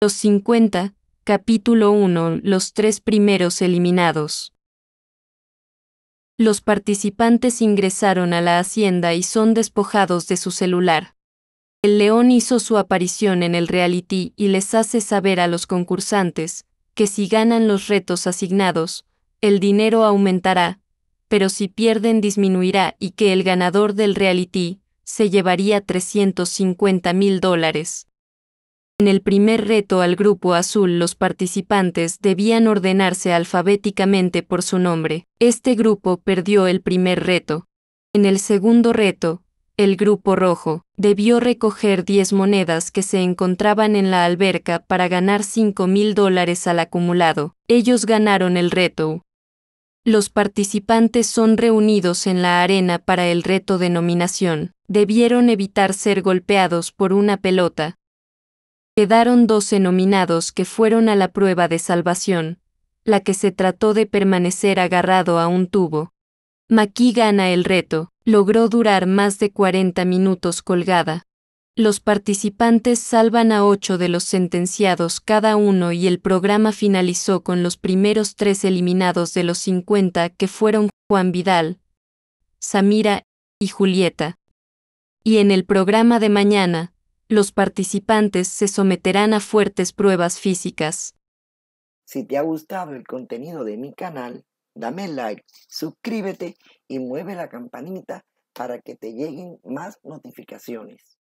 Los 50, capítulo 1, los tres primeros eliminados. Los participantes ingresaron a la hacienda y son despojados de su celular. El león hizo su aparición en el reality y les hace saber a los concursantes que si ganan los retos asignados, el dinero aumentará, pero si pierden disminuirá y que el ganador del reality se llevaría 350 mil dólares. En el primer reto al grupo azul los participantes debían ordenarse alfabéticamente por su nombre. Este grupo perdió el primer reto. En el segundo reto, el grupo rojo debió recoger 10 monedas que se encontraban en la alberca para ganar 5 mil dólares al acumulado. Ellos ganaron el reto. Los participantes son reunidos en la arena para el reto de nominación. Debieron evitar ser golpeados por una pelota. Quedaron 12 nominados que fueron a la prueba de salvación, la que se trató de permanecer agarrado a un tubo. Maqui gana el reto, logró durar más de 40 minutos colgada. Los participantes salvan a 8 de los sentenciados cada uno y el programa finalizó con los primeros tres eliminados de los 50 que fueron Juan Vidal, Samira y Julieta. Y en el programa de mañana, los participantes se someterán a fuertes pruebas físicas. Si te ha gustado el contenido de mi canal, dame like, suscríbete y mueve la campanita para que te lleguen más notificaciones.